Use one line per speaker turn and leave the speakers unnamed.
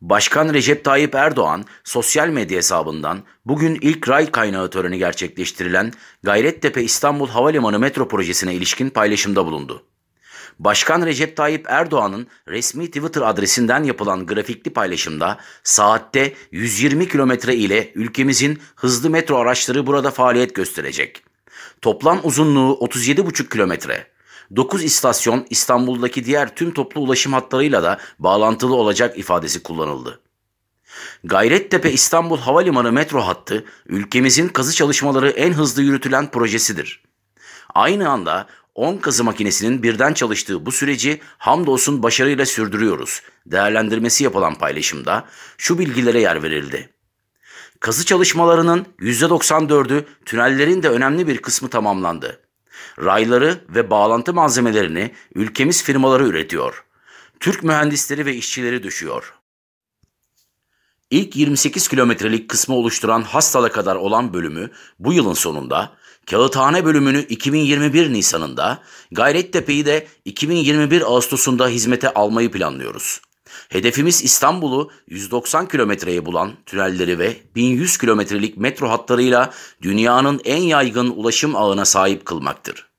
Başkan Recep Tayyip Erdoğan sosyal medya hesabından bugün ilk ray kaynağı töreni gerçekleştirilen Gayrettepe İstanbul Havalimanı metro projesine ilişkin paylaşımda bulundu. Başkan Recep Tayyip Erdoğan'ın resmi Twitter adresinden yapılan grafikli paylaşımda saatte 120 kilometre ile ülkemizin hızlı metro araçları burada faaliyet gösterecek. Toplam uzunluğu 37,5 kilometre. 9 istasyon İstanbul'daki diğer tüm toplu ulaşım hatlarıyla da bağlantılı olacak ifadesi kullanıldı. Gayrettepe İstanbul Havalimanı metro hattı ülkemizin kazı çalışmaları en hızlı yürütülen projesidir. Aynı anda 10 kazı makinesinin birden çalıştığı bu süreci hamdolsun başarıyla sürdürüyoruz. Değerlendirmesi yapılan paylaşımda şu bilgilere yer verildi. Kazı çalışmalarının %94'ü tünellerin de önemli bir kısmı tamamlandı. Rayları ve bağlantı malzemelerini ülkemiz firmaları üretiyor. Türk mühendisleri ve işçileri düşüyor. İlk 28 kilometrelik kısmı oluşturan Hastal'a kadar olan bölümü bu yılın sonunda, Kağıthane bölümünü 2021 Nisan'ında, Gayrettepe'yi de 2021 Ağustos'unda hizmete almayı planlıyoruz. Hedefimiz İstanbul'u 190 kilometreye bulan tünelleri ve 1100 kilometrelik metro hatlarıyla dünyanın en yaygın ulaşım ağına sahip kılmaktır.